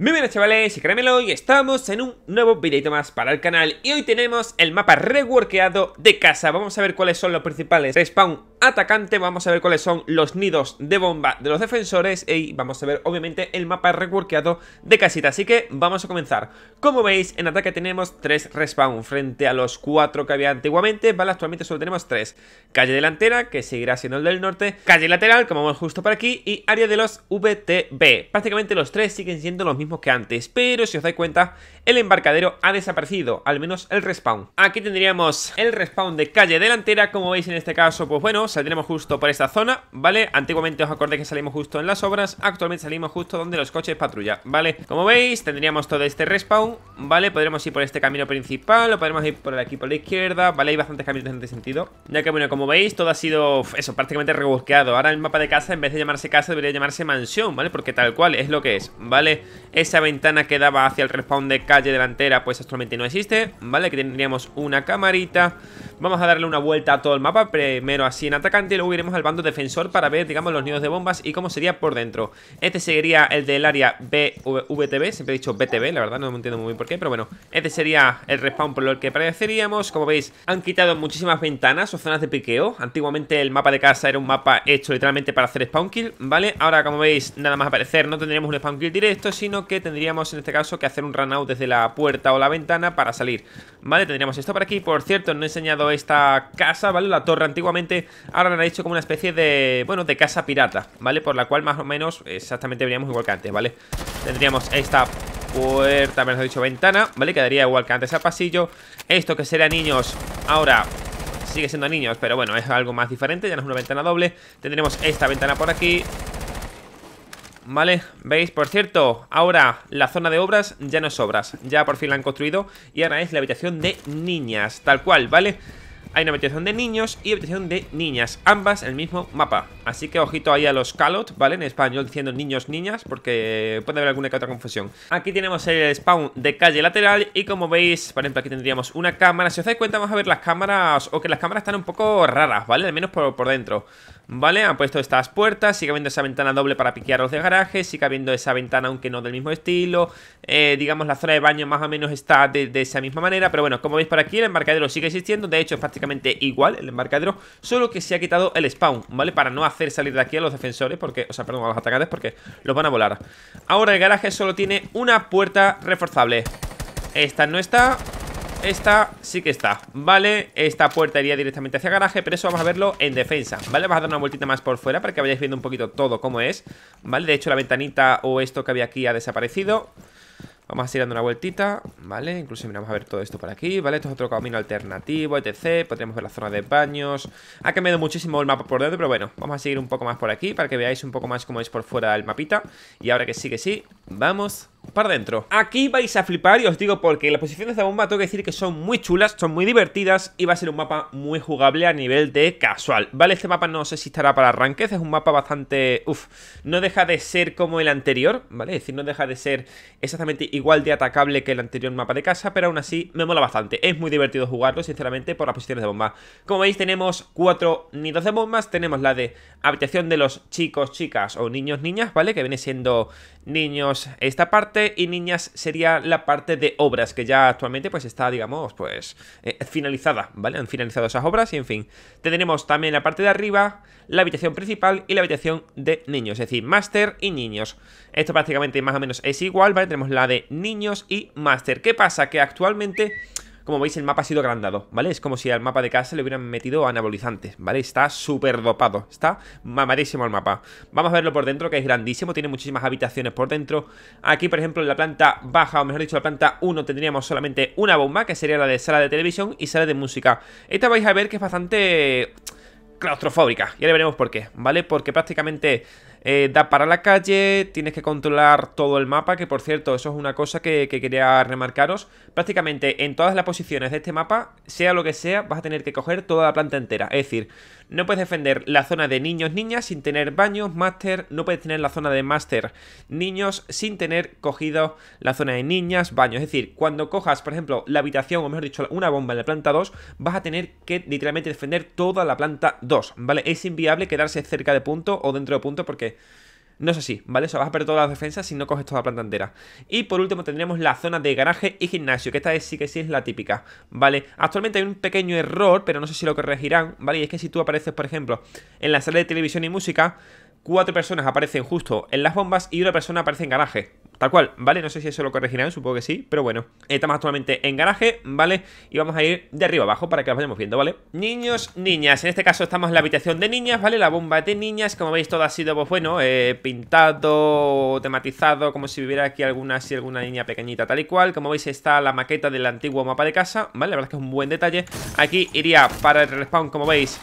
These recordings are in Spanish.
Muy buenas chavales, y créanmelo y estamos en un nuevo videito más para el canal Y hoy tenemos el mapa reworkeado de casa Vamos a ver cuáles son los principales respawn atacante Vamos a ver cuáles son los nidos de bomba de los defensores Y vamos a ver obviamente el mapa reworkeado de casita Así que vamos a comenzar Como veis en ataque tenemos tres respawn frente a los cuatro que había antiguamente Vale, actualmente solo tenemos tres Calle delantera que seguirá siendo el del norte Calle lateral como vamos justo por aquí Y área de los VTB Prácticamente los tres siguen siendo los mismos que antes, pero si os dais cuenta, el embarcadero ha desaparecido, al menos el respawn. Aquí tendríamos el respawn de calle delantera, como veis en este caso, pues bueno, saldremos justo por esta zona, ¿vale? Antiguamente os acordé que salimos justo en las obras, actualmente salimos justo donde los coches patrulla, ¿vale? Como veis, tendríamos todo este respawn, ¿vale? Podremos ir por este camino principal, o podremos ir por aquí por la izquierda, ¿vale? Hay bastantes caminos en este sentido, ya que bueno, como veis, todo ha sido, eso, prácticamente rebusqueado. Ahora el mapa de casa, en vez de llamarse casa, debería llamarse mansión, ¿vale? Porque tal cual es lo que es, ¿vale? Esa ventana que daba hacia el respawn de calle delantera pues actualmente no existe, ¿vale? Que tendríamos una camarita. Vamos a darle una vuelta a todo el mapa, primero así en atacante y luego iremos al bando defensor para ver, digamos, los nidos de bombas y cómo sería por dentro. Este sería el del área BVTB, siempre he dicho BTB, la verdad no me entiendo muy bien por qué, pero bueno. Este sería el respawn por el que apareceríamos Como veis, han quitado muchísimas ventanas o zonas de piqueo. Antiguamente el mapa de casa era un mapa hecho literalmente para hacer spawn kill, ¿vale? Ahora, como veis, nada más aparecer no tendríamos un spawn kill directo, sino que tendríamos en este caso que hacer un run out desde la puerta o la ventana para salir. Vale, tendríamos esto por aquí. Por cierto, no he enseñado esta casa, ¿vale? La torre antiguamente ahora la han dicho como una especie de, bueno, de casa pirata, ¿vale? Por la cual más o menos exactamente veríamos igual que antes, ¿vale? Tendríamos esta puerta, mejor dicho, ventana, ¿vale? Quedaría igual que antes al pasillo. Esto que será niños, ahora sigue siendo niños, pero bueno, es algo más diferente, ya no es una ventana doble. Tendremos esta ventana por aquí, ¿vale? ¿Veis? Por cierto, ahora la zona de obras ya no es obras, ya por fin la han construido y ahora es la habitación de niñas, tal cual, ¿vale? vale hay una habitación de niños y habitación de niñas, ambas en el mismo mapa. Así que ojito ahí a los calot, ¿vale? En español diciendo niños, niñas, porque puede haber alguna que otra confusión. Aquí tenemos el spawn de calle lateral y como veis, por ejemplo, aquí tendríamos una cámara. Si os dais cuenta, vamos a ver las cámaras, o que las cámaras están un poco raras, ¿vale? Al menos por, dentro. ¿Vale? Han puesto estas puertas, sigue habiendo esa ventana doble para piquear los de garaje, sigue habiendo esa ventana aunque no del mismo estilo, eh, digamos la zona de baño más o menos está de, esa misma manera, pero bueno, como veis por aquí el embarcadero sigue existiendo, de hecho es prácticamente igual el embarcadero, solo que se ha quitado el spawn, ¿vale? Para no hacer salir de aquí a los defensores, porque, o sea, perdón, a los atacantes, porque los van a volar. Ahora el garaje solo tiene una puerta reforzable. Esta no está, esta sí que está, ¿vale? Esta puerta iría directamente hacia el garaje, pero eso vamos a verlo en defensa, ¿vale? Vamos a dar una vueltita más por fuera para que vayáis viendo un poquito todo cómo es, ¿vale? De hecho la ventanita o esto que había aquí ha desaparecido Vamos a ir dando una vueltita, ¿vale? Incluso miramos a ver todo esto por aquí, ¿vale? Esto es otro camino alternativo, etc. Podríamos ver la zona de baños. Ha cambiado muchísimo el mapa por dentro, pero bueno, vamos a seguir un poco más por aquí para que veáis un poco más cómo es por fuera el mapita. Y ahora que sí, que sí, vamos para adentro. Aquí vais a flipar y os digo porque las posiciones de bomba tengo que decir que son muy chulas, son muy divertidas y va a ser un mapa muy jugable a nivel de casual, ¿vale? Este mapa no sé si estará para arranques, es un mapa bastante... uff, no deja de ser como el anterior, ¿vale? Es decir, no deja de ser exactamente igual igual de atacable que el anterior mapa de casa, pero aún así me mola bastante. Es muy divertido jugarlo, sinceramente, por las posiciones de bomba. Como veis, tenemos cuatro nidos de bombas. Tenemos la de habitación de los chicos, chicas o niños, niñas, ¿vale? Que viene siendo niños esta parte y niñas sería la parte de obras, que ya actualmente pues está, digamos, pues eh, finalizada, ¿vale? Han finalizado esas obras y en fin. Tenemos también la parte de arriba, la habitación principal y la habitación de niños, es decir, máster y niños. Esto prácticamente más o menos es igual, ¿vale? Tenemos la de niños y máster. ¿Qué pasa? Que actualmente... Como veis, el mapa ha sido agrandado, ¿vale? Es como si al mapa de casa le hubieran metido anabolizantes, ¿vale? Está súper dopado, está mamadísimo el mapa. Vamos a verlo por dentro, que es grandísimo, tiene muchísimas habitaciones por dentro. Aquí, por ejemplo, en la planta baja, o mejor dicho, la planta 1, tendríamos solamente una bomba, que sería la de sala de televisión y sala de música. Esta vais a ver que es bastante claustrofóbica, ya le veremos por qué, ¿vale? Porque prácticamente eh, da para la calle, tienes que controlar todo el mapa, que por cierto, eso es una cosa que, quería remarcaros. Prácticamente en todas las posiciones de este mapa, sea lo que sea, vas a tener que coger toda la planta entera. Es decir, no puedes defender la zona de niños, niñas sin tener baños, máster, no puedes tener la zona de máster, niños sin tener cogido la zona de niñas, baños. Es decir, cuando cojas, por ejemplo, la habitación, o mejor dicho, una bomba en la planta 2, vas a tener que literalmente defender toda la planta 2, ¿vale? Es inviable quedarse cerca de punto o dentro de punto porque no es así, ¿vale? O sea, vas a perder todas las defensas si no coges toda la planta entera. Y por último tendremos la zona de garaje y gimnasio, que esta sí que sí es la típica, ¿vale? Actualmente hay un pequeño error, pero no sé si lo corregirán, ¿vale? Y es que si tú apareces, por ejemplo, en la sala de televisión y música, cuatro personas aparecen justo en las bombas y una persona aparece en garaje, tal cual, ¿vale? No sé si eso lo corregirán, supongo que sí, pero bueno. Estamos actualmente en garaje, ¿vale? Y vamos a ir de arriba abajo para que lo vayamos viendo, ¿vale? Niños, niñas, en este caso estamos en la habitación de niñas, ¿vale? La bomba de niñas, como veis todo ha sido, pues bueno, eh, pintado, tematizado, como si viviera aquí alguna, así alguna niña pequeñita, tal y cual. Como veis está la maqueta del antiguo mapa de casa, ¿vale? La verdad es que es un buen detalle. Aquí iría para el respawn, como veis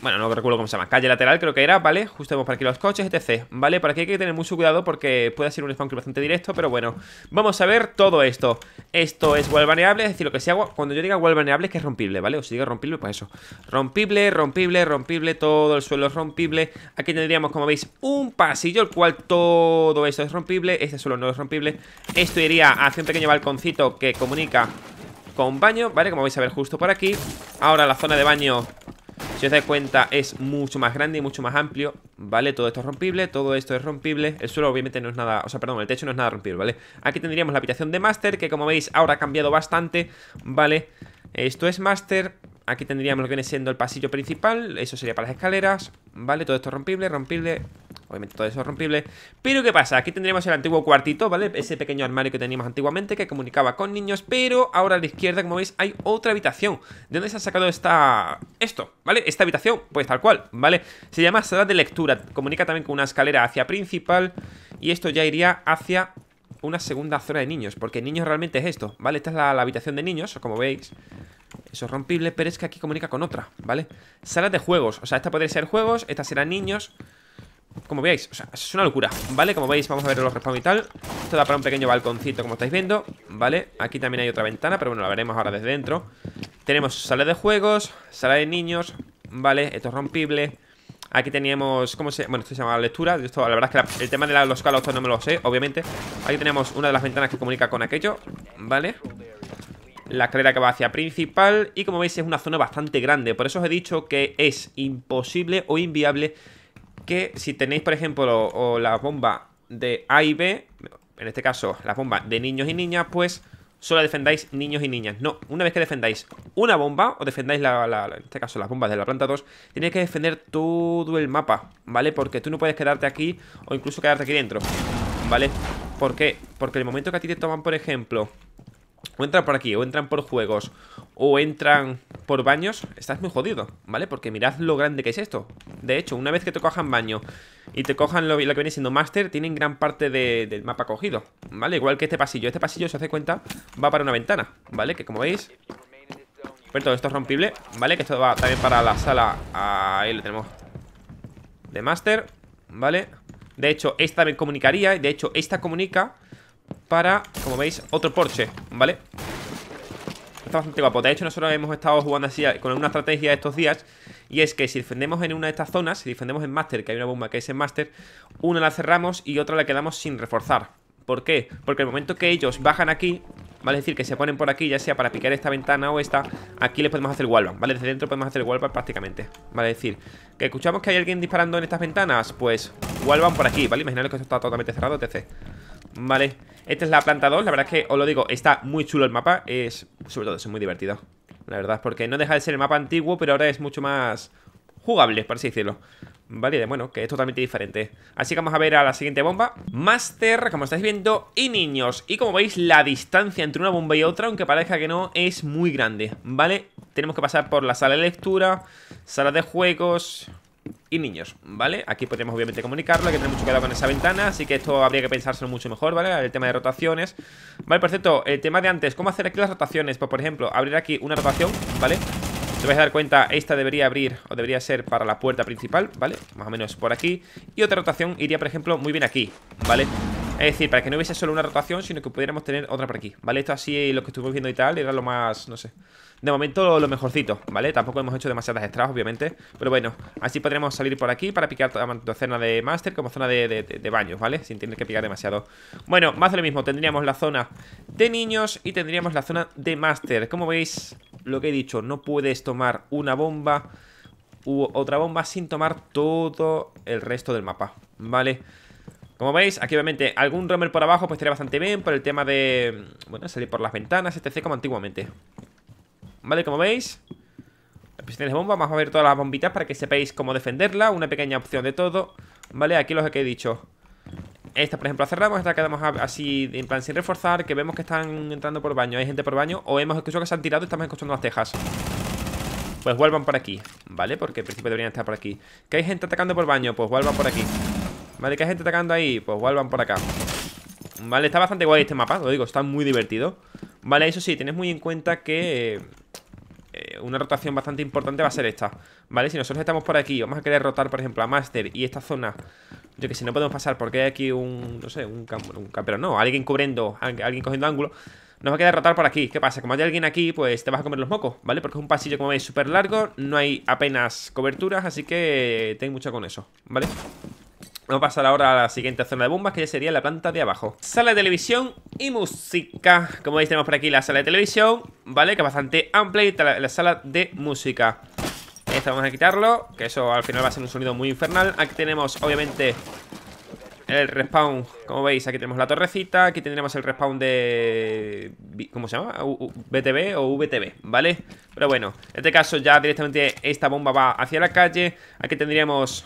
bueno, no recuerdo cómo se llama, calle lateral creo que era, ¿vale? Justo vemos por aquí los coches, etc, ¿vale? Por aquí hay que tener mucho cuidado porque puede ser un spawn bastante directo, pero bueno, vamos a ver todo esto. Esto es wall baneable, es decir, lo que sea, cuando yo diga wall baneable es que es rompible, ¿vale? O si digo rompible, pues eso. Rompible, rompible, rompible, todo el suelo es rompible. Aquí tendríamos, como veis, un pasillo, el cual todo eso es rompible, este suelo no es rompible. Esto iría hacia un pequeño balconcito que comunica con baño, ¿vale? Como vais a ver justo por aquí Ahora la zona de baño si os dais cuenta es mucho más grande y mucho más amplio ¿Vale? Todo esto es rompible, todo esto es rompible El suelo obviamente no es nada, o sea, perdón, el techo no es nada rompible, ¿vale? Aquí tendríamos la habitación de máster Que como veis ahora ha cambiado bastante, ¿vale? Esto es máster Aquí tendríamos lo que viene siendo el pasillo principal Eso sería para las escaleras, ¿vale? Todo esto es rompible, rompible Obviamente todo eso es rompible. Pero ¿qué pasa? Aquí tendríamos el antiguo cuartito, ¿vale? Ese pequeño armario que teníamos antiguamente que comunicaba con niños. Pero ahora a la izquierda, como veis, hay otra habitación. ¿De dónde se ha sacado esta... esto? ¿Vale? Esta habitación, pues tal cual, ¿vale? Se llama sala de lectura. Comunica también con una escalera hacia principal. Y esto ya iría hacia una segunda zona de niños, porque niños realmente es esto, ¿vale? Esta es la, habitación de niños, como veis. Eso es rompible, pero es que aquí comunica con otra, ¿vale? Salas de juegos, o sea, esta podría ser juegos, esta será niños, como veáis, es una locura, ¿vale? Como veis, vamos a ver los respawn y tal Esto da para un pequeño balconcito, como estáis viendo, ¿vale? Aquí también hay otra ventana, pero bueno, la veremos ahora desde dentro Tenemos sala de juegos, sala de niños, ¿vale? Esto es rompible Aquí teníamos, ¿cómo se Bueno, esto se llama lectura esto, La verdad es que el tema de los calos no me lo sé, obviamente Aquí tenemos una de las ventanas que comunica con aquello ¿Vale? La escalera que va hacia principal Y como veis es una zona bastante grande Por eso os he dicho que es imposible o inviable que si tenéis, por ejemplo, la bomba de A y B, en este caso la bomba de niños y niñas, pues solo defendáis niños y niñas. No, una vez que defendáis una bomba, o defendáis, la, en este caso, las bombas de la planta 2, tenéis que defender todo el mapa, ¿vale? Porque tú no puedes quedarte aquí o incluso quedarte aquí dentro, ¿vale? ¿Por qué? Porque el momento que a ti te toman, por ejemplo, o entran por aquí, o entran por juegos, o entran por baños, estás muy jodido, ¿vale? Porque mirad lo grande que es esto. De hecho, una vez que te cojan baño y te cojan lo, que viene siendo master, tienen gran parte del mapa cogido, ¿vale? Igual que este pasillo. Este pasillo, si os cuenta, va para una ventana, ¿vale? Que como veis... Pero todo esto es rompible, ¿vale? Que esto va también para la sala... Ahí lo tenemos. De master, ¿vale? De hecho, esta me comunicaría, de hecho, esta comunica para, como veis, otro porche ¿vale? Está bastante guapo. De hecho, nosotros hemos estado jugando así con una estrategia estos días. Y es que si defendemos en una de estas zonas, si defendemos en Master, que hay una bomba que es en Master, una la cerramos y otra la quedamos sin reforzar. ¿Por qué? Porque el momento que ellos bajan aquí, ¿vale? Es decir, que se ponen por aquí, ya sea para picar esta ventana o esta, aquí les podemos hacer wallbang, ¿vale? Desde dentro podemos hacer wallbang prácticamente, ¿vale? Es decir, que escuchamos que hay alguien disparando en estas ventanas, pues wallbang por aquí, ¿vale? Imaginaros que esto está totalmente cerrado, etc. ¿Vale? Esta es la planta 2, la verdad es que, os lo digo, está muy chulo el mapa Es, sobre todo, es muy divertido La verdad, porque no deja de ser el mapa antiguo, pero ahora es mucho más jugable, por así decirlo Vale, bueno, que es totalmente diferente Así que vamos a ver a la siguiente bomba Master, como estáis viendo, y niños Y como veis, la distancia entre una bomba y otra Aunque parezca que no, es muy grande Vale, tenemos que pasar por la sala de lectura Sala de juegos y niños, ¿vale? Aquí podríamos obviamente comunicarlo, hay que tener mucho cuidado con esa ventana, así que esto habría que pensárselo mucho mejor, ¿vale? El tema de rotaciones. Vale, perfecto, el tema de antes, ¿cómo hacer aquí las rotaciones? Pues por ejemplo, abrir aquí una rotación, ¿vale? te vais a dar cuenta, esta debería abrir o debería ser para la puerta principal, ¿vale? Más o menos por aquí. Y otra rotación iría, por ejemplo, muy bien aquí, ¿vale? Es decir, para que no hubiese solo una rotación, sino que pudiéramos tener otra por aquí, ¿vale? Esto así, lo que estuvimos viendo y tal, era lo más, no sé De momento lo mejorcito, ¿vale? Tampoco hemos hecho demasiadas extras, obviamente Pero bueno, así podremos salir por aquí para picar la zona de máster como zona de, baños, ¿vale? Sin tener que picar demasiado Bueno, más de lo mismo, tendríamos la zona de niños y tendríamos la zona de máster Como veis, lo que he dicho, no puedes tomar una bomba u otra bomba sin tomar todo el resto del mapa, ¿vale? vale como veis, aquí obviamente algún romer por abajo pues estaría bastante bien por el tema de, mm, bueno, salir por las ventanas, etc, como antiguamente. Vale, como veis, las de bomba, vamos a ver todas las bombitas para que sepáis cómo defenderla, una pequeña opción de todo. Vale, aquí lo que he dicho. Esta, por ejemplo, la cerramos, esta quedamos así en plan sin reforzar, que vemos que están entrando por baño, hay gente por baño, o hemos escuchado que se han tirado y estamos escuchando las tejas. Pues vuelvan por aquí, ¿vale? Porque en principio deberían estar por aquí. ¿Que hay gente atacando por baño? Pues vuelvan por aquí. Vale, que hay gente atacando ahí? Pues vuelvan por acá Vale, está bastante guay este mapa, lo digo, está muy divertido Vale, eso sí, tenés muy en cuenta que eh, una rotación bastante importante va a ser esta Vale, si nosotros estamos por aquí, vamos a querer rotar, por ejemplo, a Master y esta zona Yo que si no podemos pasar porque hay aquí un, no sé, un, campo un no, alguien cubriendo, alguien cogiendo ángulo nos va a quedar rotar por aquí. ¿Qué pasa? Como hay alguien aquí, pues te vas a comer los mocos, ¿vale? Porque es un pasillo, como veis, súper largo. No hay apenas coberturas, así que ten mucho con eso, ¿vale? Vamos a pasar ahora a la siguiente zona de bombas, que ya sería la planta de abajo. Sala de televisión y música. Como veis, tenemos por aquí la sala de televisión, ¿vale? Que es bastante amplia y la, sala de música. esta vamos a quitarlo, que eso al final va a ser un sonido muy infernal. Aquí tenemos, obviamente, el respawn. Como veis, aquí tenemos la torrecita. Aquí tendríamos el respawn de... ¿Cómo se llama? VTB o VTB ¿vale? Pero bueno, en este caso ya directamente esta bomba va hacia la calle. Aquí tendríamos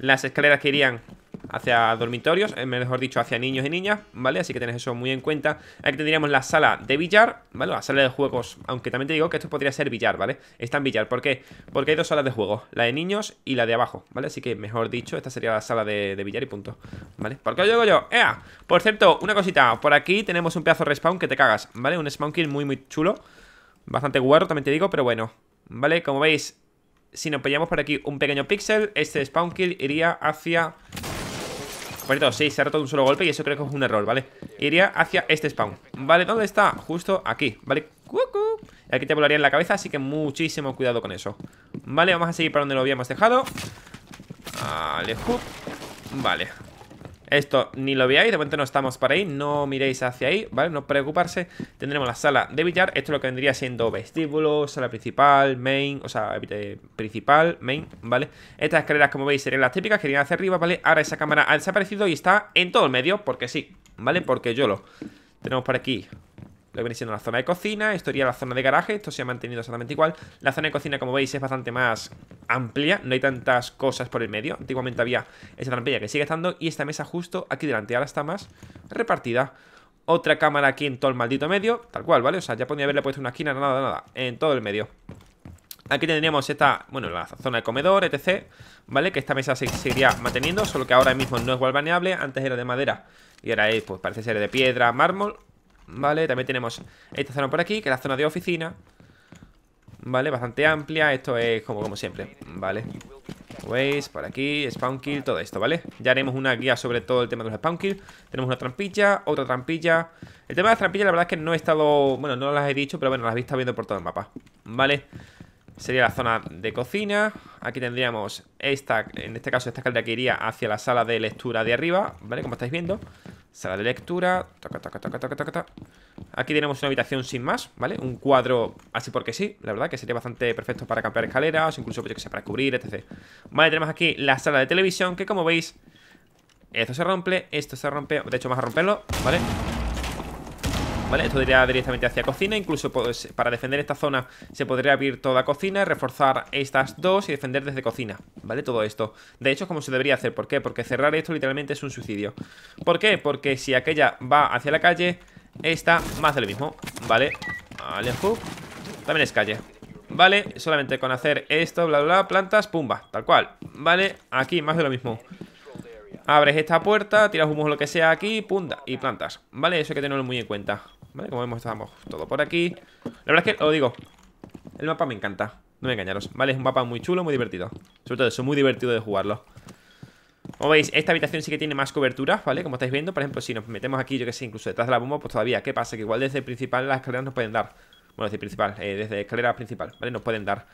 las escaleras que irían hacia dormitorios, eh, mejor dicho, hacia niños y niñas, ¿vale? Así que tenéis eso muy en cuenta. Aquí tendríamos la sala de billar, ¿vale? La sala de juegos, aunque también te digo que esto podría ser billar, ¿vale? Está en billar, ¿por qué? Porque hay dos salas de juego, la de niños y la de abajo, ¿vale? Así que, mejor dicho, esta sería la sala de, billar y punto, ¿vale? ¿Por qué lo digo yo? ¡Ea! Por cierto, una cosita, por aquí tenemos un pedazo de respawn que te cagas, ¿vale? Un spawn kill muy, muy chulo, bastante guarro, también te digo, pero bueno, ¿vale? Como veis, si nos pillamos por aquí un pequeño pixel, este spawn kill iría hacia... Bueno, sí, se ha roto un solo golpe y eso creo que es un error, ¿vale? Iría hacia este spawn. ¿Vale? ¿Dónde está? Justo aquí, ¿vale? Y aquí te volaría en la cabeza, así que muchísimo cuidado con eso. Vale, vamos a seguir para donde lo habíamos dejado. Vale, Vale. Esto ni lo veáis, de momento no estamos para ahí, no miréis hacia ahí, ¿vale? No preocuparse. Tendremos la sala de billar, esto es lo que vendría siendo vestíbulo, sala principal, main, o sea, eh, principal, main, ¿vale? Estas escaleras, como veis, serían las típicas que irían hacia arriba, ¿vale? Ahora esa cámara ha desaparecido y está en todo el medio, porque sí, ¿vale? Porque yo lo... Tenemos por aquí lo que viene siendo la zona de cocina, esto iría la zona de garaje, esto se ha mantenido exactamente igual. La zona de cocina, como veis, es bastante más amplia, no hay tantas cosas por el medio. Antiguamente había esa trampilla que sigue estando y esta mesa justo aquí delante, ahora está más repartida. Otra cámara aquí en todo el maldito medio, tal cual, ¿vale? O sea, ya podría haberle puesto una esquina, nada, nada, en todo el medio. Aquí tendríamos esta, bueno, la zona de comedor, etc ¿Vale? Que esta mesa se seguiría manteniendo Solo que ahora mismo no es baneable. Antes era de madera Y ahora pues parece ser de piedra, mármol Vale, también tenemos esta zona por aquí, que es la zona de oficina Vale, bastante amplia, esto es como, como siempre Vale Waze, por aquí, spawn kill, todo esto, ¿vale? Ya haremos una guía sobre todo el tema de los spawn kill Tenemos una trampilla, otra trampilla El tema de las trampillas la verdad es que no he estado... Bueno, no las he dicho, pero bueno, las he estado viendo por todo el mapa Vale sería la zona de cocina. Aquí tendríamos esta, en este caso esta escalera que iría hacia la sala de lectura de arriba, ¿vale? Como estáis viendo. Sala de lectura. Aquí tenemos una habitación sin más, ¿vale? Un cuadro así porque sí, la verdad, que sería bastante perfecto para campear escaleras, incluso pues, yo que sé, para cubrir, etc. Vale, tenemos aquí la sala de televisión, que como veis, esto se rompe, esto se rompe, de hecho vamos a romperlo, ¿vale? vale esto iría directamente hacia cocina, incluso pues, para defender esta zona se podría abrir toda cocina, reforzar estas dos y defender desde cocina, ¿vale? Todo esto. De hecho es como se debería hacer, ¿por qué? Porque cerrar esto literalmente es un suicidio. ¿Por qué? Porque si aquella va hacia la calle, esta más de lo mismo, ¿vale? También es calle. ¿Vale? Solamente con hacer esto, bla, bla, bla, plantas, pumba, tal cual. ¿Vale? Aquí más de lo mismo. Abres esta puerta, tiras humo lo que sea aquí, punta y plantas. ¿Vale? Eso hay que tenerlo muy en cuenta. ¿Vale? Como vemos, estamos todo por aquí. La verdad es que, lo digo, el mapa me encanta. No me engañaros, ¿vale? Es un mapa muy chulo, muy divertido. Sobre todo eso, muy divertido de jugarlo. Como veis, esta habitación sí que tiene más cobertura, ¿vale? Como estáis viendo, por ejemplo, si nos metemos aquí, yo que sé, incluso detrás de la bomba, pues todavía, ¿qué pasa? Que igual desde el principal las escaleras nos pueden dar. Bueno, eh, desde el principal, desde escalera principal, ¿vale? Nos pueden dar.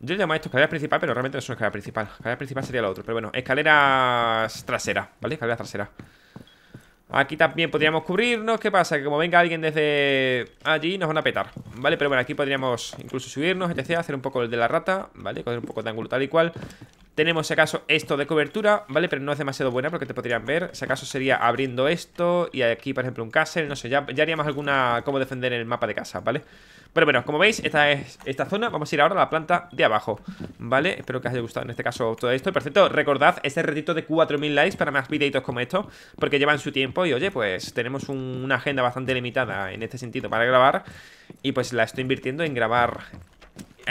Yo llamo a esto escalera principal, pero realmente no es una escalera principal. Escalera principal sería lo otro. Pero bueno, escaleras trasera, ¿vale? Escalera trasera. Aquí también podríamos cubrirnos. ¿Qué pasa? Que como venga alguien desde allí, nos van a petar. ¿Vale? Pero bueno, aquí podríamos incluso subirnos, etcétera, Hacer un poco el de la rata, ¿vale? Coger un poco de ángulo tal y cual. Tenemos, si acaso, esto de cobertura, ¿vale? Pero no es demasiado buena porque te podrían ver. Si acaso sería abriendo esto y aquí, por ejemplo, un castle. No sé, ya, haríamos alguna... cómo defender el mapa de casa, ¿vale? Pero bueno, como veis, esta es esta zona Vamos a ir ahora a la planta de abajo, ¿vale? Espero que os haya gustado en este caso todo esto y Por cierto, recordad este retito de 4.000 likes para más videitos como esto Porque llevan su tiempo y oye, pues tenemos una agenda bastante limitada en este sentido para grabar Y pues la estoy invirtiendo en grabar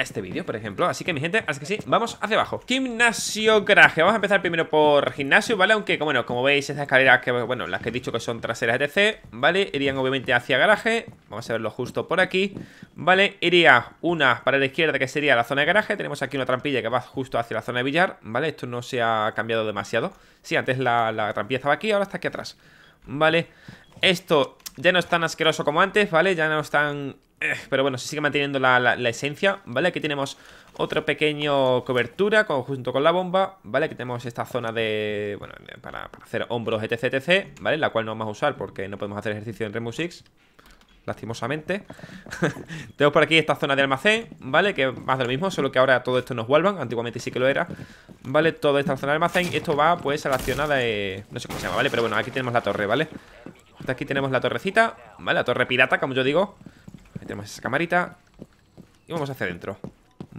este vídeo, por ejemplo Así que mi gente, así que sí, vamos hacia abajo Gimnasio garaje, vamos a empezar primero por gimnasio, ¿vale? Aunque, bueno, como veis, esas escaleras que, bueno, las que he dicho que son traseras C, ¿vale? Irían obviamente hacia garaje Vamos a verlo justo por aquí, ¿vale? Iría una para la izquierda que sería la zona de garaje Tenemos aquí una trampilla que va justo hacia la zona de billar, ¿vale? Esto no se ha cambiado demasiado Sí, antes la, la trampilla estaba aquí, ahora está aquí atrás ¿Vale? Esto ya no es tan asqueroso como antes, ¿vale? Ya no es tan eh, pero bueno, se sigue manteniendo la, esencia, ¿vale? Aquí tenemos otro pequeño cobertura junto con la bomba, ¿vale? Aquí tenemos esta zona de... bueno, para, hacer hombros, etc, etc, ¿vale? La cual no vamos a usar porque no podemos hacer ejercicio en Remusix lastimosamente. Tenemos por aquí esta zona de almacén, ¿vale? Que más de lo mismo, solo que ahora todo esto nos vuelvan. Antiguamente sí que lo era, ¿vale? Toda esta zona de almacén. Esto va, pues, a la de... No sé cómo se llama, ¿vale? Pero bueno, aquí tenemos la torre, ¿vale? Aquí tenemos la torrecita, ¿vale? La torre pirata, como yo digo. Metemos esa camarita Y vamos hacia adentro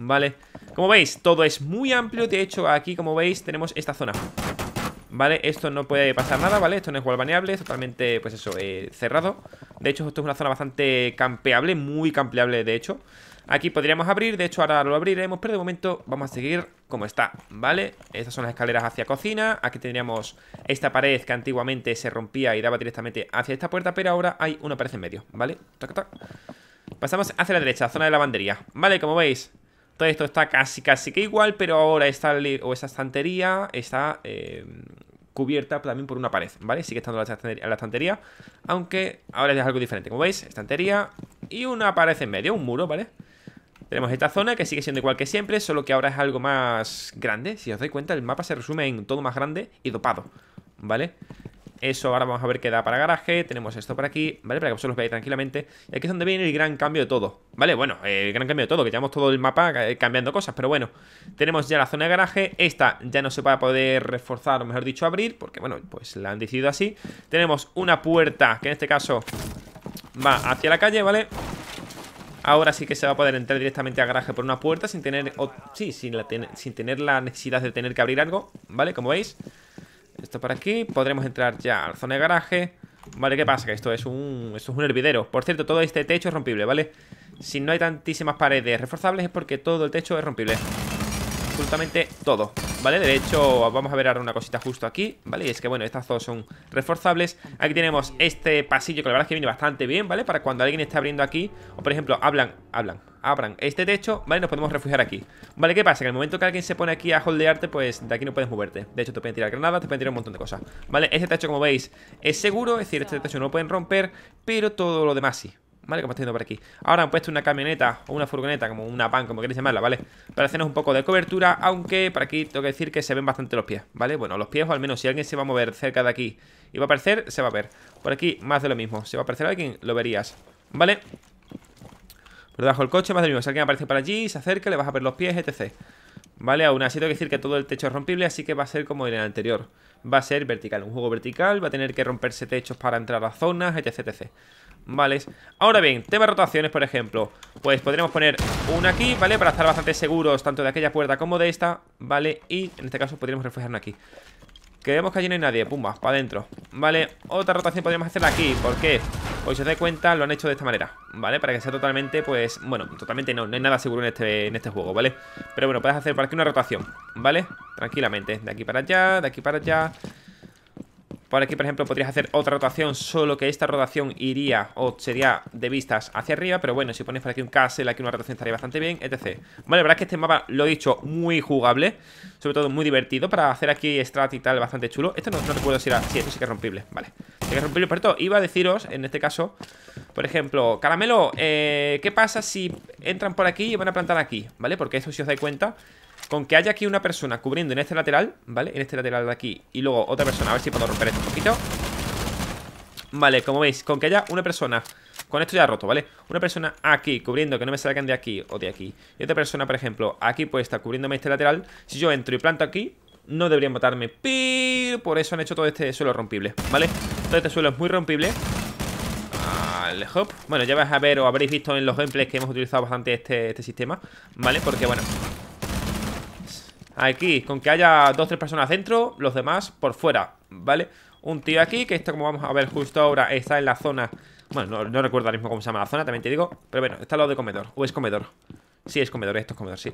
Vale, como veis, todo es muy amplio De hecho, aquí, como veis, tenemos esta zona Vale, esto no puede pasar nada, ¿vale? Esto no es gualbaneable, es totalmente, pues eso, eh, cerrado De hecho, esto es una zona bastante campeable, muy campeable, de hecho Aquí podríamos abrir, de hecho ahora lo abriremos Pero de momento vamos a seguir como está, ¿vale? Estas son las escaleras hacia cocina Aquí tendríamos esta pared que antiguamente se rompía y daba directamente hacia esta puerta Pero ahora hay una pared en medio, ¿vale? Tac, tac Pasamos hacia la derecha, zona de lavandería Vale, como veis, todo esto está casi casi que igual Pero ahora esta, o esa estantería está eh, cubierta también por una pared ¿Vale? Sigue estando la estantería, la estantería Aunque ahora es algo diferente Como veis, estantería y una pared en medio, un muro, ¿vale? Tenemos esta zona que sigue siendo igual que siempre, solo que ahora es algo más grande. Si os dais cuenta, el mapa se resume en todo más grande y dopado, ¿vale? Eso ahora vamos a ver qué da para garaje. Tenemos esto por aquí, ¿vale? Para que vosotros lo veáis tranquilamente. Y aquí es donde viene el gran cambio de todo, ¿vale? Bueno, eh, el gran cambio de todo, que llevamos todo el mapa eh, cambiando cosas, pero bueno. Tenemos ya la zona de garaje. Esta ya no se va a poder reforzar, o mejor dicho, abrir, porque bueno, pues la han decidido así. Tenemos una puerta, que en este caso va hacia la calle, ¿vale? Ahora sí que se va a poder entrar directamente a garaje por una puerta sin tener... sí, sin, sin tener la necesidad de tener que abrir algo, ¿vale? Como veis... Esto por aquí. Podremos entrar ya a la zona de garaje. Vale, ¿qué pasa? Que esto es un, esto es un hervidero. Por cierto, todo este techo es rompible, ¿vale? Si no hay tantísimas paredes reforzables es porque todo el techo es rompible. Absolutamente todo. ¿vale? De hecho, vamos a ver ahora una cosita justo aquí, ¿vale? Y es que, bueno, estas dos son reforzables. Aquí tenemos este pasillo que la verdad es que viene bastante bien, ¿vale? Para cuando alguien esté abriendo aquí, o por ejemplo, hablan, hablan, abran este techo, ¿vale? Nos podemos refugiar aquí. ¿Vale? ¿Qué pasa? Que en el momento que alguien se pone aquí a holdearte, pues de aquí no puedes moverte. De hecho, te pueden tirar granadas, te pueden tirar un montón de cosas. ¿Vale? Este techo, como veis, es seguro, es decir, este techo no lo pueden romper, pero todo lo demás sí, ¿vale? Como está viendo por aquí. Ahora han puesto una camioneta o una furgoneta, como una van, como queréis llamarla, ¿vale? Para hacernos un poco de cobertura, aunque por aquí tengo que decir que se ven bastante los pies, ¿vale? Bueno, los pies o al menos si alguien se va a mover cerca de aquí y va a aparecer, se va a ver. Por aquí más de lo mismo. Si va a aparecer alguien, lo verías, ¿vale? Por debajo del coche, más de lo mismo. Si alguien aparece por allí, se acerca, le vas a ver los pies, etc. ¿Vale? Aún así tengo que decir que todo el techo es rompible, así que va a ser como en el anterior. Va a ser vertical, un juego vertical, va a tener que romperse techos para entrar a zonas, etc, etc. ¿vale? Ahora bien, tema rotaciones, por ejemplo Pues podríamos poner una aquí, ¿vale? Para estar bastante seguros tanto de aquella puerta como de esta, ¿vale? Y en este caso podríamos reflejarnos aquí queremos que allí no hay nadie, pumba, para adentro Vale, otra rotación podríamos hacer aquí ¿Por qué? Pues si os cuenta, lo han hecho de esta manera ¿Vale? Para que sea totalmente, pues, bueno, totalmente no, no hay nada seguro en este, en este juego, ¿vale? Pero bueno, puedes hacer para aquí una rotación, ¿vale? Tranquilamente, de aquí para allá, de aquí para allá por aquí, por ejemplo, podrías hacer otra rotación, solo que esta rotación iría o sería de vistas hacia arriba, pero bueno, si pones por aquí un castle, aquí una rotación estaría bastante bien, etc. Vale, la verdad es que este mapa, lo he dicho, muy jugable, sobre todo muy divertido, para hacer aquí strat y tal, bastante chulo. Esto no, no recuerdo si era... Sí, esto sí que es rompible, vale. Sí que es rompible, pero todo iba a deciros, en este caso, por ejemplo, Caramelo, eh, ¿qué pasa si entran por aquí y van a plantar aquí? ¿Vale? Porque eso, si os dais cuenta... Con que haya aquí una persona cubriendo en este lateral, ¿vale? En este lateral de aquí Y luego otra persona, a ver si puedo romper esto un poquito Vale, como veis, con que haya una persona Con esto ya roto, ¿vale? Una persona aquí cubriendo que no me salgan de aquí o de aquí Y otra persona, por ejemplo, aquí puesta cubriéndome este lateral Si yo entro y planto aquí No deberían matarme por eso han hecho todo este suelo rompible, ¿vale? Todo este suelo es muy rompible Bueno, ya vais a ver o habréis visto en los gameplays que hemos utilizado bastante este, este sistema ¿Vale? Porque, bueno, Aquí, con que haya dos, o tres personas dentro Los demás por fuera, ¿vale? Un tío aquí, que esto como vamos a ver justo ahora Está en la zona, bueno, no, recuerdo ahora mismo cómo se llama la zona, también te digo Pero bueno, está al lado de comedor, o es comedor Sí, es comedor, esto es comedor, sí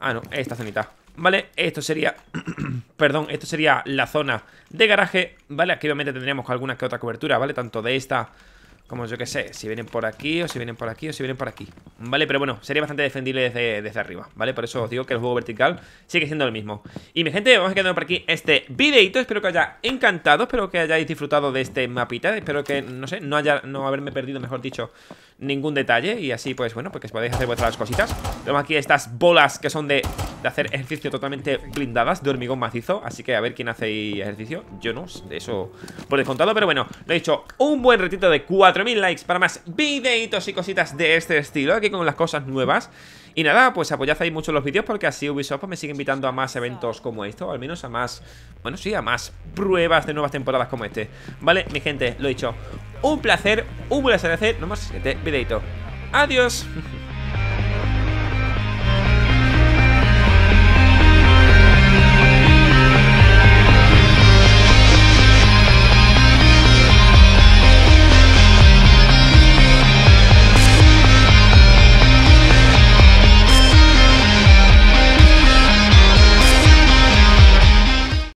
Ah, no, esta zonita ¿Vale? Esto sería, perdón, esto sería la zona de garaje ¿Vale? Aquí obviamente tendríamos alguna que otra cobertura, ¿vale? Tanto de esta como yo que sé, si vienen por aquí o si vienen por aquí o si vienen por aquí Vale, pero bueno, sería bastante defendible desde, arriba ¿Vale? Por eso os digo que el juego vertical sigue siendo el mismo Y mi gente, vamos a quedar por aquí este videito Espero que os haya encantado, espero que hayáis disfrutado de este mapita Espero que, no sé, no, haya, no haberme perdido, mejor dicho ningún detalle Y así, pues bueno, porque podéis hacer vuestras cositas Tenemos aquí estas bolas que son de, de hacer ejercicio totalmente blindadas De hormigón macizo, así que a ver quién hace ejercicio Yo no, eso por descontado Pero bueno, lo he dicho, un buen retito de 4000 likes Para más videitos y cositas de este estilo Aquí con las cosas nuevas y nada, pues apoyad ahí mucho los vídeos porque así Ubisoft pues, me sigue invitando a más eventos como esto, al menos a más, bueno, sí, a más pruebas de nuevas temporadas como este. Vale, mi gente, lo he dicho un placer, un placer hacer. Nos vemos en el siguiente videito. Adiós.